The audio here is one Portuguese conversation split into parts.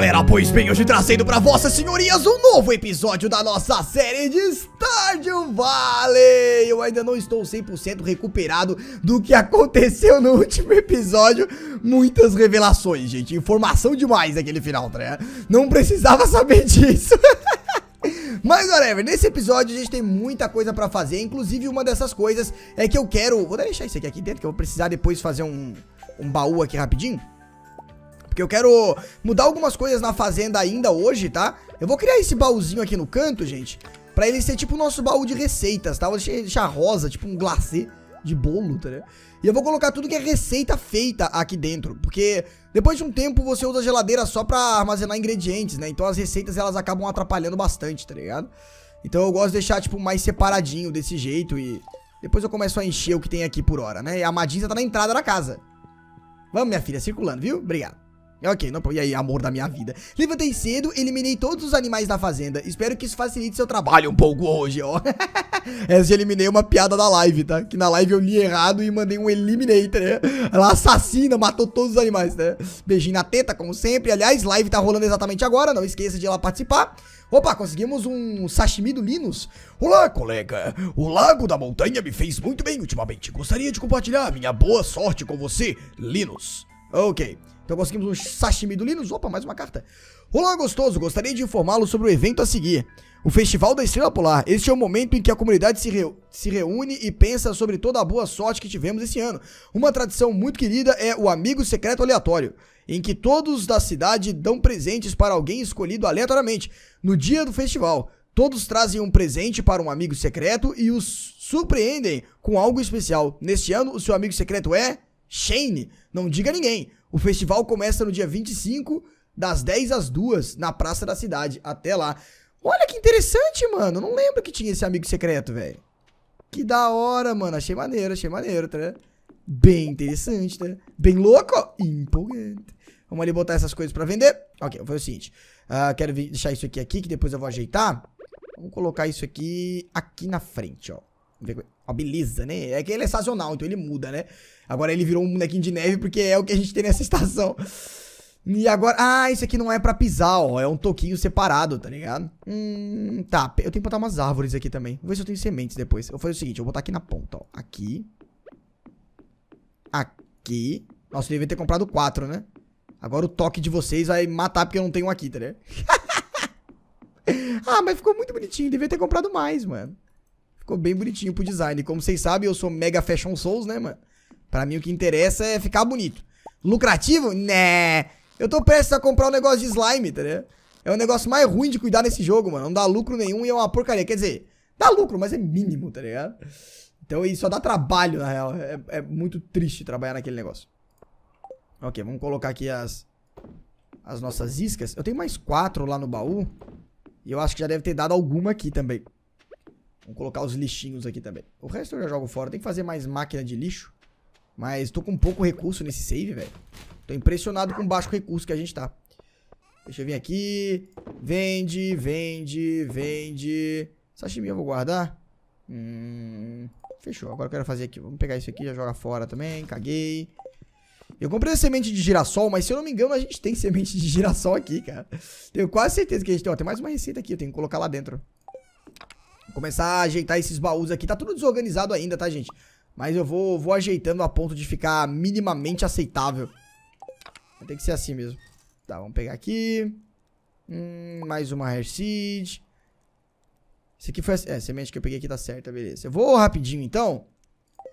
galera, pois bem, hoje trazendo pra vossas senhorias um novo episódio da nossa série de Stardew Valley Eu ainda não estou 100% recuperado do que aconteceu no último episódio Muitas revelações, gente, informação demais naquele final, né? Não precisava saber disso Mas, whatever, nesse episódio a gente tem muita coisa pra fazer Inclusive, uma dessas coisas é que eu quero... Vou deixar isso aqui dentro, que eu vou precisar depois fazer um, um baú aqui rapidinho porque eu quero mudar algumas coisas na fazenda ainda hoje, tá? Eu vou criar esse baúzinho aqui no canto, gente Pra ele ser tipo o nosso baú de receitas, tá? Vou deixar rosa, tipo um glacê de bolo, tá ligado? E eu vou colocar tudo que é receita feita aqui dentro, porque depois de um tempo você usa a geladeira só pra armazenar ingredientes, né? Então as receitas elas acabam atrapalhando bastante, tá ligado? Então eu gosto de deixar, tipo, mais separadinho desse jeito e... Depois eu começo a encher o que tem aqui por hora, né? E a Madinha tá na entrada da casa. Vamos, minha filha, circulando, viu? Obrigado. Ok, não, e aí, amor da minha vida. Levantei cedo, eliminei todos os animais da fazenda. Espero que isso facilite seu trabalho um pouco hoje, ó. Essa eu eliminei uma piada da live, tá? Que na live eu li errado e mandei um eliminator, né? Ela assassina, matou todos os animais, né? Beijinho na teta, como sempre. Aliás, live tá rolando exatamente agora, não esqueça de ir lá participar. Opa, conseguimos um sashimi do Linus. Olá, colega. O Lago da Montanha me fez muito bem ultimamente. Gostaria de compartilhar minha boa sorte com você, Linus. Ok. Então conseguimos um sashimi do Linus. Opa, mais uma carta. Olá, gostoso. Gostaria de informá-lo sobre o evento a seguir. O Festival da Estrela Polar. Este é o momento em que a comunidade se, re... se reúne e pensa sobre toda a boa sorte que tivemos esse ano. Uma tradição muito querida é o Amigo Secreto Aleatório, em que todos da cidade dão presentes para alguém escolhido aleatoriamente no dia do festival. Todos trazem um presente para um amigo secreto e os surpreendem com algo especial. Neste ano, o seu amigo secreto é Shane. Não diga a ninguém. O festival começa no dia 25, das 10 às 2, na Praça da Cidade. Até lá. Olha que interessante, mano. Não lembro que tinha esse amigo secreto, velho. Que da hora, mano. Achei maneiro, achei maneiro, tá? Bem interessante, tá? Bem louco, ó. empolgante. Vamos ali botar essas coisas pra vender. Ok, vou fazer o seguinte. Uh, quero deixar isso aqui aqui, que depois eu vou ajeitar. Vamos colocar isso aqui aqui na frente, ó a beleza, né? É que ele é sazonal, então ele muda, né? Agora ele virou um bonequinho de neve porque é o que a gente tem nessa estação. E agora. Ah, isso aqui não é pra pisar, ó. É um toquinho separado, tá ligado? Hum. Tá, eu tenho que botar umas árvores aqui também. Vou ver se eu tenho sementes depois. Eu vou fazer o seguinte: eu vou botar aqui na ponta, ó. Aqui. Aqui. Nossa, eu devia ter comprado quatro, né? Agora o toque de vocês vai matar porque eu não tenho um aqui, tá ligado? ah, mas ficou muito bonitinho. Devia ter comprado mais, mano. Ficou bem bonitinho pro design. E como vocês sabem, eu sou mega fashion souls, né, mano? Pra mim o que interessa é ficar bonito. Lucrativo? Né. Eu tô prestes a comprar um negócio de slime, tá ligado? É o negócio mais ruim de cuidar nesse jogo, mano. Não dá lucro nenhum e é uma porcaria. Quer dizer, dá lucro, mas é mínimo, tá ligado? Então isso só dá trabalho, na real. É, é muito triste trabalhar naquele negócio. Ok, vamos colocar aqui as, as nossas iscas. Eu tenho mais quatro lá no baú. E eu acho que já deve ter dado alguma aqui também. Vamos colocar os lixinhos aqui também. O resto eu já jogo fora. Tem que fazer mais máquina de lixo. Mas tô com pouco recurso nesse save, velho. Tô impressionado com o baixo recurso que a gente tá. Deixa eu vir aqui. Vende, vende, vende. Sashimi eu vou guardar. Hum, fechou. Agora eu quero fazer aqui. Vamos pegar isso aqui, já joga fora também. Caguei. Eu comprei a semente de girassol, mas se eu não me engano, a gente tem semente de girassol aqui, cara. Tenho quase certeza que a gente tem. Ó, tem mais uma receita aqui. Eu tenho que colocar lá dentro começar a ajeitar esses baús aqui. Tá tudo desorganizado ainda, tá, gente? Mas eu vou, vou ajeitando a ponto de ficar minimamente aceitável. Vai ter que ser assim mesmo. Tá, vamos pegar aqui. Hum, mais uma hair seed. Esse aqui foi... É, a semente que eu peguei aqui tá certa, beleza. Eu vou rapidinho, então.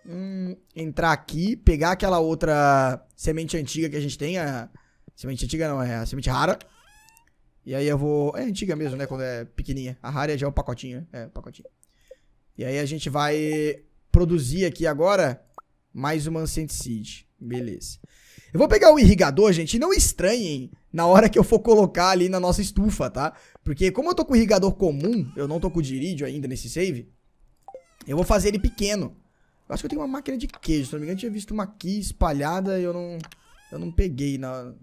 Hum, entrar aqui, pegar aquela outra semente antiga que a gente tem. A semente antiga não, é a semente rara. E aí eu vou. É antiga mesmo, né? Quando é pequenininha. A rara já é o pacotinho. Né? É, o pacotinho. E aí a gente vai produzir aqui agora mais uma Ancient Seed. Beleza. Eu vou pegar o irrigador, gente. Não estranhem na hora que eu for colocar ali na nossa estufa, tá? Porque como eu tô com o irrigador comum, eu não tô com o de ainda nesse save, eu vou fazer ele pequeno. Eu acho que eu tenho uma máquina de queijo. Se não me engano, eu tinha visto uma aqui espalhada e eu não, eu não peguei na,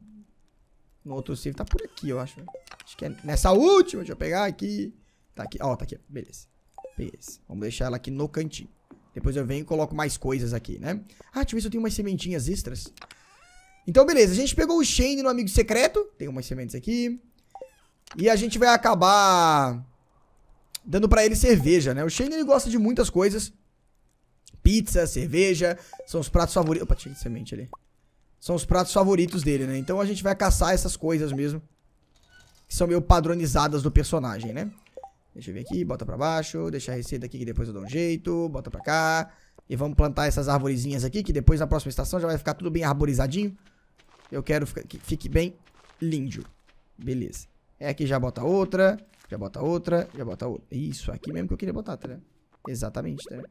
no outro save tá por aqui, eu acho. Acho que é nessa última. Deixa eu pegar aqui. Tá aqui. Ó, tá aqui. Beleza. Beleza. Vamos deixar ela aqui no cantinho. Depois eu venho e coloco mais coisas aqui, né? Ah, deixa eu ver se eu tenho umas sementinhas extras. Então, beleza. A gente pegou o Shane no Amigo Secreto. Tem umas sementes aqui. E a gente vai acabar dando pra ele cerveja, né? O Shane, ele gosta de muitas coisas. Pizza, cerveja. São os pratos favoritos. Opa, tinha semente ali. São os pratos favoritos dele, né? Então a gente vai caçar essas coisas mesmo. Que são meio padronizadas do personagem, né? Deixa eu ver aqui, bota pra baixo. Deixa a receita aqui que depois eu dou um jeito. Bota pra cá. E vamos plantar essas arvorezinhas aqui, que depois na próxima estação já vai ficar tudo bem arborizadinho. Eu quero que fique bem lindo. Beleza. É aqui já bota outra, já bota outra, já bota outra. Isso, aqui mesmo que eu queria botar, tá né? Exatamente, tá né?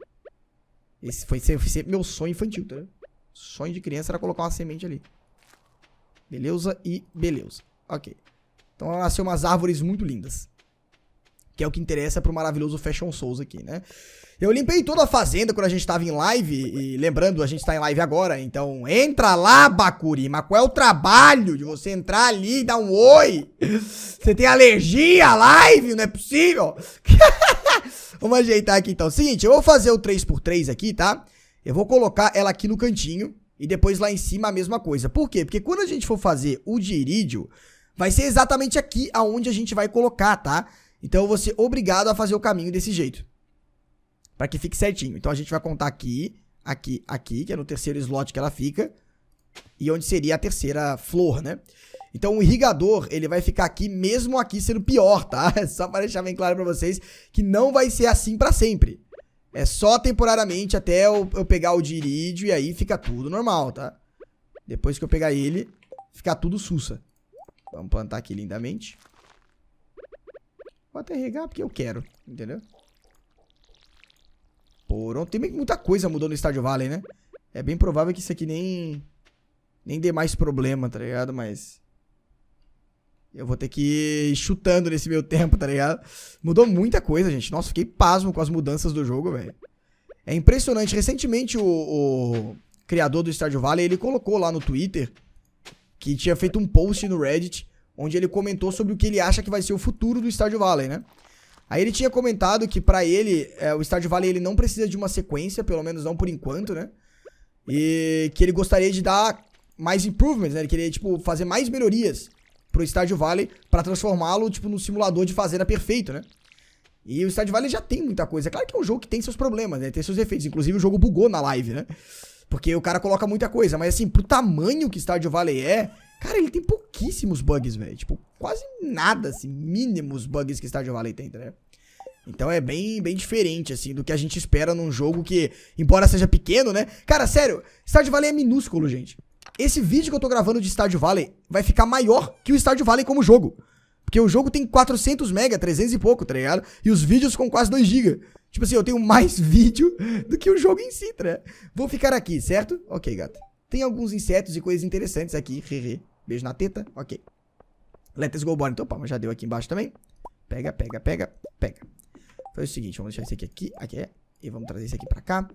Esse foi ser, meu sonho infantil, tá né? Sonho de criança era colocar uma semente ali. Beleza e beleza. Ok. Então nasceu umas árvores muito lindas. Que é o que interessa pro maravilhoso Fashion Souls aqui, né? Eu limpei toda a fazenda quando a gente tava em live. E lembrando, a gente tá em live agora. Então entra lá, Bakuri. Mas qual é o trabalho de você entrar ali e dar um oi? Você tem alergia à live? Não é possível. Vamos ajeitar aqui então. Seguinte, eu vou fazer o 3x3 aqui, tá? Eu vou colocar ela aqui no cantinho e depois lá em cima a mesma coisa. Por quê? Porque quando a gente for fazer o de irídio, vai ser exatamente aqui aonde a gente vai colocar, tá? Então eu vou ser obrigado a fazer o caminho desse jeito. Pra que fique certinho. Então a gente vai contar aqui, aqui, aqui, que é no terceiro slot que ela fica. E onde seria a terceira flor, né? Então o irrigador, ele vai ficar aqui, mesmo aqui sendo pior, tá? Só pra deixar bem claro pra vocês que não vai ser assim pra sempre. É só temporariamente até eu, eu pegar o Dirídio e aí fica tudo normal, tá? Depois que eu pegar ele, fica tudo sussa. Vamos plantar aqui lindamente. Vou até regar porque eu quero, entendeu? Pronto. Tem muita coisa mudou no Estádio Valley, né? É bem provável que isso aqui nem... Nem dê mais problema, tá ligado? Mas... Eu vou ter que ir chutando nesse meu tempo, tá ligado? Mudou muita coisa, gente. Nossa, fiquei pasmo com as mudanças do jogo, velho. É impressionante. Recentemente, o, o criador do Stardew Valley, ele colocou lá no Twitter que tinha feito um post no Reddit onde ele comentou sobre o que ele acha que vai ser o futuro do Stardew Valley, né? Aí ele tinha comentado que para ele, é, o Stardew Valley ele não precisa de uma sequência, pelo menos não por enquanto, né? E que ele gostaria de dar mais improvements, né? Ele queria, tipo, fazer mais melhorias pro Estádio Vale para transformá-lo, tipo, num simulador de fazenda perfeito, né? E o Estádio Vale já tem muita coisa. É claro que é um jogo que tem seus problemas, né? Tem seus efeitos. Inclusive, o jogo bugou na live, né? Porque o cara coloca muita coisa. Mas, assim, pro tamanho que o Estádio Vale é, cara, ele tem pouquíssimos bugs, velho. Tipo, quase nada, assim, mínimos bugs que o Estádio Vale tem, né? Então é bem, bem diferente, assim, do que a gente espera num jogo que, embora seja pequeno, né? Cara, sério, estádio Vale é minúsculo, gente. Esse vídeo que eu tô gravando de Stardew Valley vai ficar maior que o Stardew Valley como jogo. Porque o jogo tem 400 mega, 300 e pouco, tá ligado? E os vídeos com quase 2 GB. Tipo assim, eu tenho mais vídeo do que o jogo em si, tá? Vou ficar aqui, certo? Ok, gato. Tem alguns insetos e coisas interessantes aqui. Beijo na teta. Ok. Let's go, bora. Então, palma, já deu aqui embaixo também. Pega, pega, pega, pega. Faz o seguinte, vamos deixar esse aqui aqui. Aqui é. E vamos trazer esse aqui pra cá.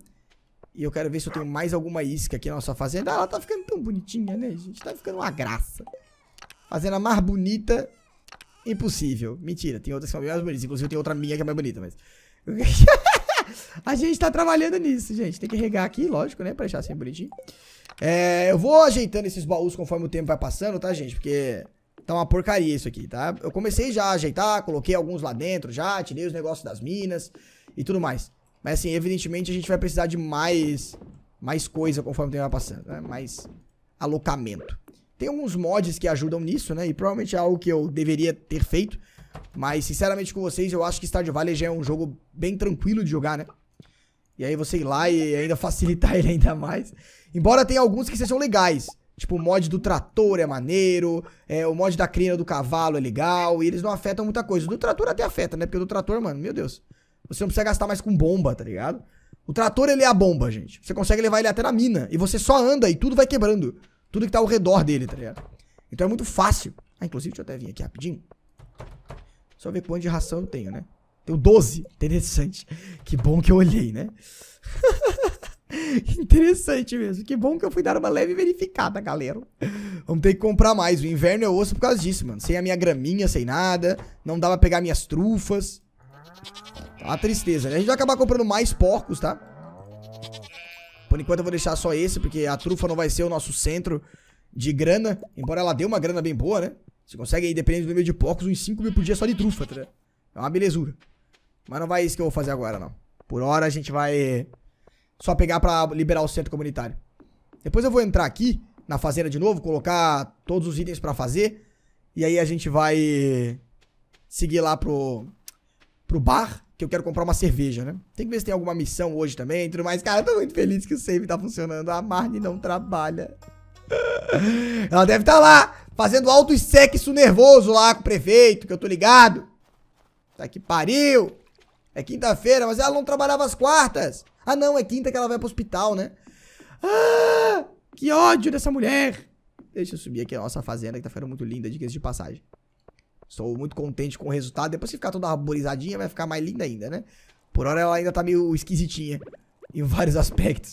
E eu quero ver se eu tenho mais alguma isca aqui na nossa fazenda. Ah, ela tá ficando tão bonitinha, né, gente? Tá ficando uma graça. Fazenda mais bonita, impossível. Mentira, tem outras que são mais bonitas. Inclusive, tem outra minha que é mais bonita, mas... a gente tá trabalhando nisso, gente. Tem que regar aqui, lógico, né? Pra deixar assim bonitinho. É, eu vou ajeitando esses baús conforme o tempo vai passando, tá, gente? Porque tá uma porcaria isso aqui, tá? Eu comecei já a ajeitar, coloquei alguns lá dentro já, tirei os negócios das minas e tudo mais. Mas assim, evidentemente a gente vai precisar de mais mais coisa conforme o tempo vai passando, né? mais alocamento. Tem alguns mods que ajudam nisso, né? E provavelmente é algo que eu deveria ter feito. Mas, sinceramente, com vocês, eu acho que Stardew Valley já é um jogo bem tranquilo de jogar, né? E aí você ir lá e ainda facilitar ele ainda mais. Embora tenha alguns que sejam legais. Tipo, o mod do trator é maneiro, é, o mod da crina do cavalo é legal, e eles não afetam muita coisa. Do trator até afeta, né? Porque do trator, mano, meu Deus. Você não precisa gastar mais com bomba, tá ligado? O trator, ele é a bomba, gente. Você consegue levar ele até na mina. E você só anda e tudo vai quebrando. Tudo que tá ao redor dele, tá ligado? Então é muito fácil. Ah, inclusive, deixa eu até vir aqui rapidinho. Só ver quanto de ração eu tenho, né? Tenho 12. Interessante. Que bom que eu olhei, né? Interessante mesmo. Que bom que eu fui dar uma leve verificada, galera. Vamos ter que comprar mais. O inverno é osso por causa disso, mano. Sem a minha graminha, sem nada. Não dá pra pegar minhas trufas. A tristeza, né? A gente vai acabar comprando mais porcos, tá? Por enquanto eu vou deixar só esse, porque a trufa não vai ser o nosso centro de grana. Embora ela dê uma grana bem boa, né? Você consegue aí, dependendo do número de porcos, uns 5 mil por dia só de trufa, tá? É uma belezura. Mas não vai isso que eu vou fazer agora, não. Por hora a gente vai só pegar pra liberar o centro comunitário. Depois eu vou entrar aqui na fazenda de novo, colocar todos os itens pra fazer. E aí a gente vai seguir lá pro, pro bar que eu quero comprar uma cerveja, né? Tem que ver se tem alguma missão hoje também e tudo mais. Cara, eu tô muito feliz que o save tá funcionando. A Marne não trabalha. Ela deve estar tá lá, fazendo alto e sexo nervoso lá com o prefeito, que eu tô ligado. Tá que pariu. É quinta-feira, mas ela não trabalhava às quartas. Ah, não, é quinta que ela vai pro hospital, né? Ah, que ódio dessa mulher. Deixa eu subir aqui a nossa fazenda, que tá ficando muito linda, diga-se de passagem. Estou muito contente com o resultado. Depois que ficar toda arborizadinha, vai ficar mais linda ainda, né? Por hora ela ainda tá meio esquisitinha em vários aspectos.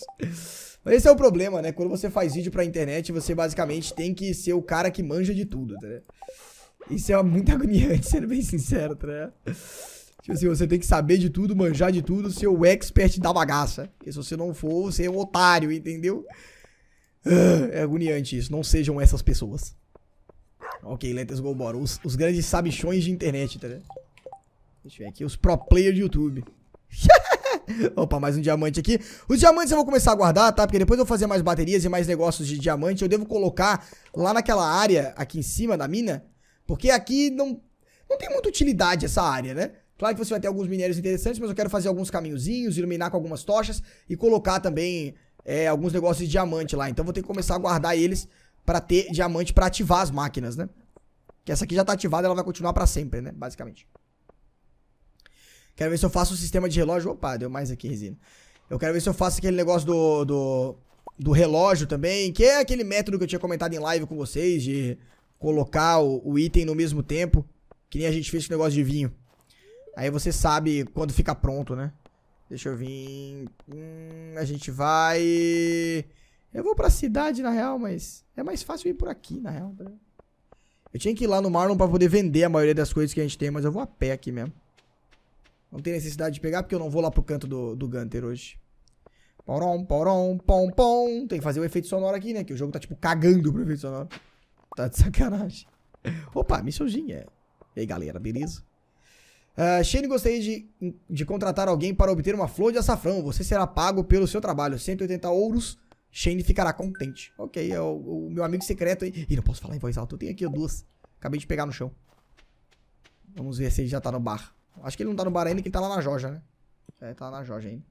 Mas esse é o problema, né? Quando você faz vídeo pra internet, você basicamente tem que ser o cara que manja de tudo, tá né? Isso é muito agoniante, sendo bem sincero, tá né? Tipo assim, você tem que saber de tudo, manjar de tudo, ser o expert da bagaça. Porque se você não for, você é um otário, entendeu? Ah, é agoniante isso. Não sejam essas pessoas. Ok, let's go, bora. Os, os grandes sabichões de internet, tá ligado? Deixa eu ver aqui, os pro players de YouTube. Opa, mais um diamante aqui. Os diamantes eu vou começar a guardar, tá? Porque depois eu vou fazer mais baterias e mais negócios de diamante. Eu devo colocar lá naquela área aqui em cima da mina. Porque aqui não, não tem muita utilidade essa área, né? Claro que você vai ter alguns minérios interessantes, mas eu quero fazer alguns caminhozinhos, iluminar com algumas tochas e colocar também é, alguns negócios de diamante lá. Então vou ter que começar a guardar eles para ter diamante para ativar as máquinas, né? Que essa aqui já tá ativada, ela vai continuar para sempre, né? Basicamente. Quero ver se eu faço o sistema de relógio. Opa, deu mais aqui resina. Eu quero ver se eu faço aquele negócio do, do, do relógio também, que é aquele método que eu tinha comentado em live com vocês, de colocar o, o item no mesmo tempo, que nem a gente fez com o negócio de vinho. Aí você sabe quando fica pronto, né? Deixa eu vir... Hum, a gente vai... Eu vou pra cidade, na real, mas é mais fácil ir por aqui, na real. Tá eu tinha que ir lá no Marlon pra poder vender a maioria das coisas que a gente tem, mas eu vou a pé aqui mesmo. Não tem necessidade de pegar, porque eu não vou lá pro canto do, do Gunter hoje. Porom, porom, pom, pom. Tem que fazer o efeito sonoro aqui, né? Que o jogo tá, tipo, cagando pro efeito sonoro. Tá de sacanagem. Opa, missãozinha. É. E aí, galera, beleza? Uh, Shane gostaria de, de contratar alguém para obter uma flor de açafrão. Você será pago pelo seu trabalho. 180 ouros Shane ficará contente. Ok, é o, o meu amigo secreto aí. Ih, não posso falar em voz alta. Eu tenho aqui duas. Acabei de pegar no chão. Vamos ver se ele já tá no bar. Acho que ele não tá no bar ainda, que ele tá lá na Jorja, né? É, tá lá na Jorja ainda.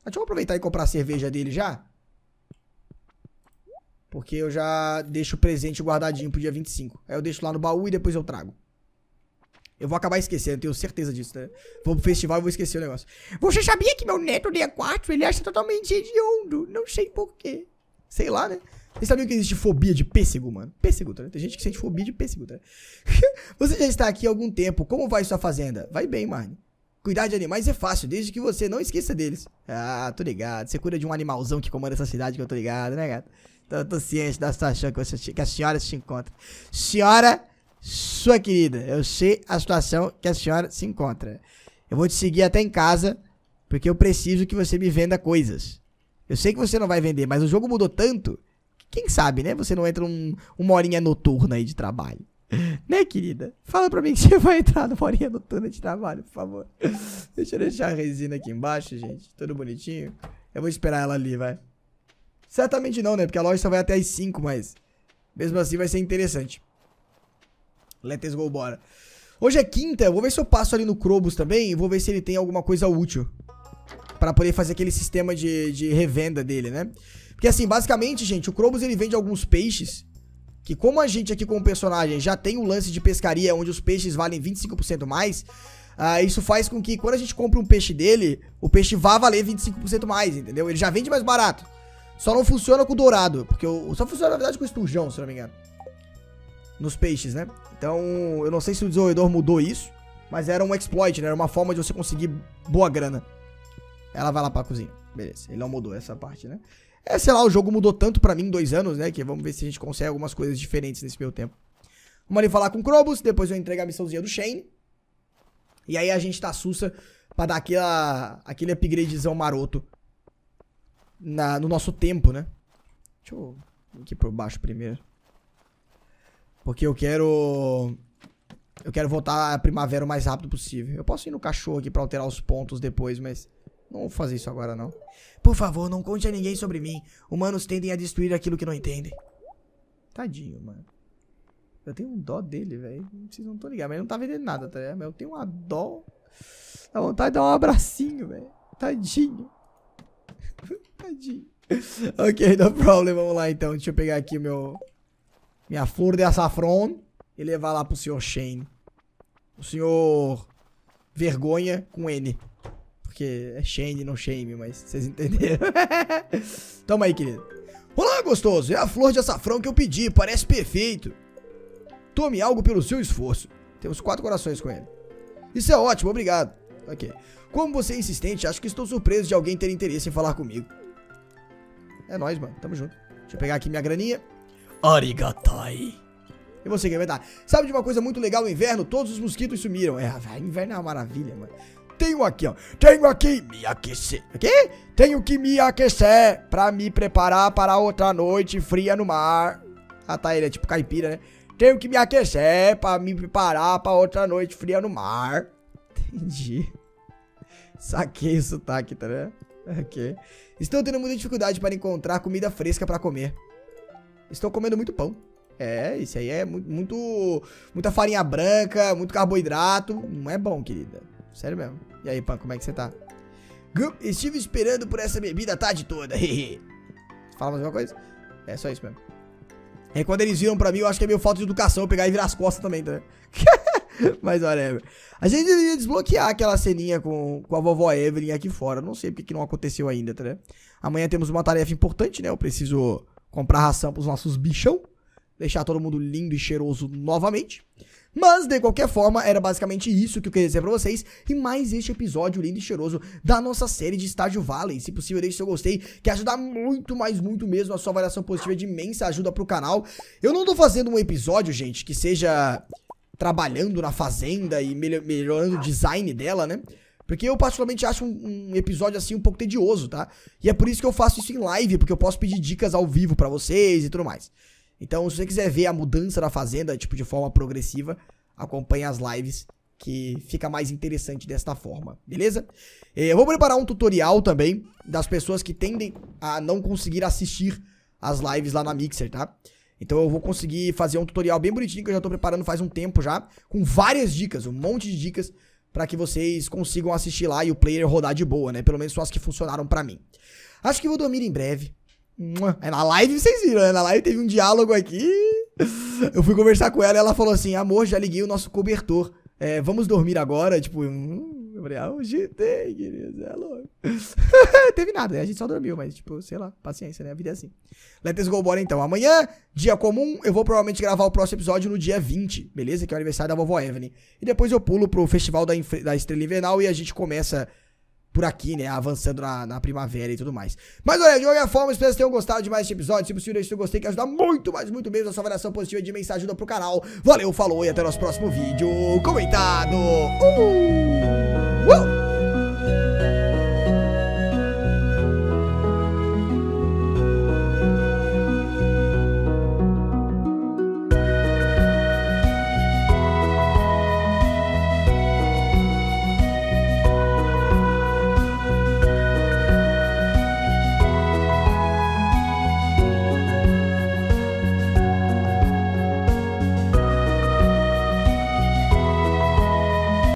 Ah, deixa eu aproveitar e comprar a cerveja dele já. Porque eu já deixo o presente guardadinho pro dia 25. Aí eu deixo lá no baú e depois eu trago. Eu vou acabar esquecendo, tenho certeza disso, né? Vou pro festival e vou esquecer o negócio. Você sabia que meu neto de quatro ele acha totalmente hediondo? Não sei porquê. Sei lá, né? Vocês sabiam que existe fobia de pêssego, mano? Pêssego, tá? Né? Tem gente que sente fobia de pêssego, tá? você já está aqui há algum tempo. Como vai sua fazenda? Vai bem, Marne. Cuidar de animais é fácil, desde que você não esqueça deles. Ah, tô ligado. Você cuida de um animalzão que comanda essa cidade, que eu tô ligado, né, gato? Tô, então, tô ciente da situação que, você, que a senhora se encontra. Senhora sua querida, eu sei a situação que a senhora se encontra. Eu vou te seguir até em casa, porque eu preciso que você me venda coisas. Eu sei que você não vai vender, mas o jogo mudou tanto. Que quem sabe, né? Você não entra um, uma horinha noturna aí de trabalho. Né, querida? Fala pra mim que você vai entrar numa horinha noturna de trabalho, por favor. Deixa eu deixar a resina aqui embaixo, gente. Tudo bonitinho. Eu vou esperar ela ali, vai. Certamente não, né? Porque a loja só vai até as 5, mas... Mesmo assim vai ser interessante. Let's go, bora. Hoje é quinta, eu vou ver se eu passo ali no Krobus também e vou ver se ele tem alguma coisa útil. Pra poder fazer aquele sistema de, de revenda dele, né? Porque assim, basicamente, gente, o Krobus ele vende alguns peixes que como a gente aqui como personagem já tem o lance de pescaria onde os peixes valem 25% mais, uh, isso faz com que quando a gente compra um peixe dele, o peixe vá valer 25% mais, entendeu? Ele já vende mais barato. Só não funciona com o dourado, porque o, só funciona na verdade com o esturjão, se não me engano nos peixes, né? Então, eu não sei se o desenvolvedor mudou isso, mas era um exploit, né? Era uma forma de você conseguir boa grana. Ela vai lá pra cozinha. Beleza, ele não mudou essa parte, né? É, sei lá, o jogo mudou tanto pra mim em dois anos, né? Que vamos ver se a gente consegue algumas coisas diferentes nesse meu tempo. Vamos ali falar com o Krobus, depois eu entrego a missãozinha do Shane. E aí a gente tá sussa pra dar aquela, aquele upgradezão maroto na, no nosso tempo, né? Deixa eu ir aqui por baixo primeiro. Porque eu quero. Eu quero voltar à primavera o mais rápido possível. Eu posso ir no cachorro aqui pra alterar os pontos depois, mas. Não vou fazer isso agora, não. Por favor, não conte a ninguém sobre mim. Humanos tendem a destruir aquilo que não entendem. Tadinho, mano. Eu tenho um dó dele, velho. Vocês não estão ligados, mas ele não tá vendendo nada, tá ligado? Mas eu tenho uma dó. Dá vontade de dar um abracinho, velho. Tadinho. Tadinho. ok, no problem. Vamos lá, então. Deixa eu pegar aqui o meu minha flor de açafrão e levar lá pro senhor Shane. O senhor Vergonha com N. Porque é Shane, não Shame, mas vocês entenderam. Toma aí, querido. Olá, gostoso. É a flor de açafrão que eu pedi. Parece perfeito. Tome algo pelo seu esforço. Temos quatro corações com ele. Isso é ótimo, obrigado. Ok. Como você é insistente, acho que estou surpreso de alguém ter interesse em falar comigo. É nóis, mano. Tamo junto. Deixa eu pegar aqui minha graninha. Arigatai. E você quer dar? Sabe de uma coisa muito legal no inverno? Todos os mosquitos sumiram. É, inverno é uma maravilha, mano. Tenho aqui, ó. Tenho aqui me aquecer. Aqui? Tenho que me aquecer pra me preparar para outra noite fria no mar. Ah, tá, ele é tipo caipira, né? Tenho que me aquecer pra me preparar pra outra noite fria no mar. Entendi. Saquei o sotaque, tá, né? Ok. Estou tendo muita dificuldade para encontrar comida fresca para comer. Estão comendo muito pão. É, isso aí é muito, muita farinha branca, muito carboidrato. Não é bom, querida. Sério mesmo. E aí, Pan, como é que você tá? estive esperando por essa bebida a tarde toda. Fala mais uma coisa? É só isso mesmo. É quando eles viram pra mim, eu acho que é meio falta de educação pegar e virar as costas também, tá? Mas whatever. A gente deveria desbloquear aquela ceninha com, com a vovó Evelyn aqui fora. Não sei porque que não aconteceu ainda, tá? Né? Amanhã temos uma tarefa importante, né? Eu preciso comprar ração pros nossos bichão, deixar todo mundo lindo e cheiroso novamente. Mas, de qualquer forma, era basicamente isso que eu queria dizer pra vocês. E mais este episódio lindo e cheiroso da nossa série de Estágio Valley. Se possível, deixe seu gostei, que ajuda muito, mas muito mesmo. A sua avaliação positiva é de imensa ajuda pro canal. Eu não tô fazendo um episódio, gente, que seja trabalhando na fazenda e melhorando o design dela, né? Porque eu particularmente acho um, um, episódio assim um pouco tedioso, tá? E é por isso que eu faço isso em live, porque eu posso pedir dicas ao vivo para vocês e tudo mais. Então, se você quiser ver a mudança da fazenda, tipo, de forma progressiva, acompanhe as lives, que fica mais interessante desta forma, beleza? É, eu vou preparar um tutorial também das pessoas que tendem a não conseguir assistir as lives lá na Mixer, tá? Então eu vou conseguir fazer um tutorial bem bonitinho que eu já tô preparando faz um tempo já, com várias dicas, um monte de dicas para que vocês consigam assistir lá e o player rodar de boa, né? Pelo menos só as que funcionaram para mim. Acho que vou dormir em breve. É na live vocês viram, né? Na live teve um diálogo aqui. Eu fui conversar com ela e ela falou assim: amor, já liguei o nosso cobertor. É, vamos dormir agora? Tipo, hum, eu falei, ah, querido, é louco. Teve nada, né? A gente só dormiu, mas, tipo, sei lá, paciência, né? A vida é assim. Let's go bora então. Amanhã, dia comum, eu vou provavelmente gravar o próximo episódio no dia 20, beleza? Que é o aniversário da vovó Evelyn. E depois eu pulo pro Festival da, da Estrela Invernal e a gente começa por aqui, né? Avançando na, na primavera e tudo mais. Mas olha, de qualquer forma, espero que tenham gostado de mais esse episódio. Se possível, deixe seu gostei que ajuda muito, mas muito mesmo. A sua avaliação positiva de mensagem ajuda pro canal. Valeu, falou e até o nosso próximo vídeo. Comentado! Uh! Uh!